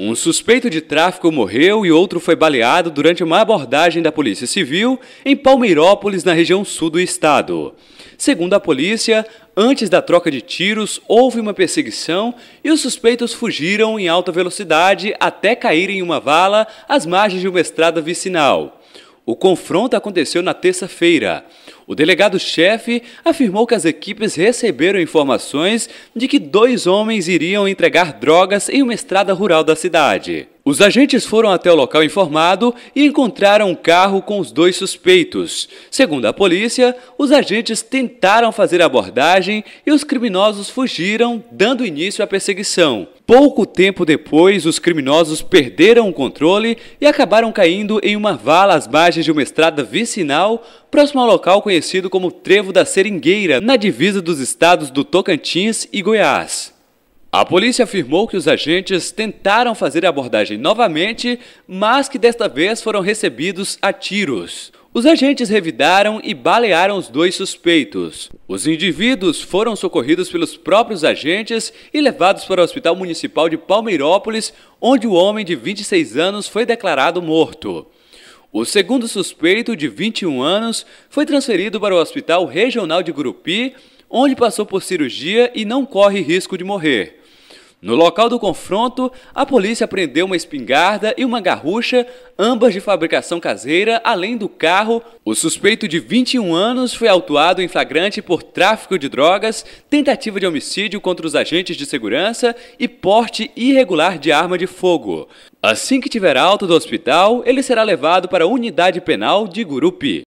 Um suspeito de tráfico morreu e outro foi baleado durante uma abordagem da Polícia Civil em Palmeirópolis, na região sul do estado. Segundo a polícia, antes da troca de tiros houve uma perseguição e os suspeitos fugiram em alta velocidade até caírem em uma vala às margens de uma estrada vicinal. O confronto aconteceu na terça-feira. O delegado-chefe afirmou que as equipes receberam informações de que dois homens iriam entregar drogas em uma estrada rural da cidade. Os agentes foram até o local informado e encontraram um carro com os dois suspeitos. Segundo a polícia, os agentes tentaram fazer a abordagem e os criminosos fugiram, dando início à perseguição. Pouco tempo depois, os criminosos perderam o controle e acabaram caindo em uma vala às margens de uma estrada vicinal, próximo ao local conhecido como Trevo da Seringueira, na divisa dos estados do Tocantins e Goiás. A polícia afirmou que os agentes tentaram fazer a abordagem novamente, mas que desta vez foram recebidos a tiros. Os agentes revidaram e balearam os dois suspeitos. Os indivíduos foram socorridos pelos próprios agentes e levados para o Hospital Municipal de Palmeirópolis, onde o homem de 26 anos foi declarado morto. O segundo suspeito, de 21 anos, foi transferido para o Hospital Regional de Gurupi, onde passou por cirurgia e não corre risco de morrer. No local do confronto, a polícia prendeu uma espingarda e uma garrucha, ambas de fabricação caseira, além do carro. O suspeito de 21 anos foi autuado em flagrante por tráfico de drogas, tentativa de homicídio contra os agentes de segurança e porte irregular de arma de fogo. Assim que tiver alta do hospital, ele será levado para a unidade penal de Gurupi.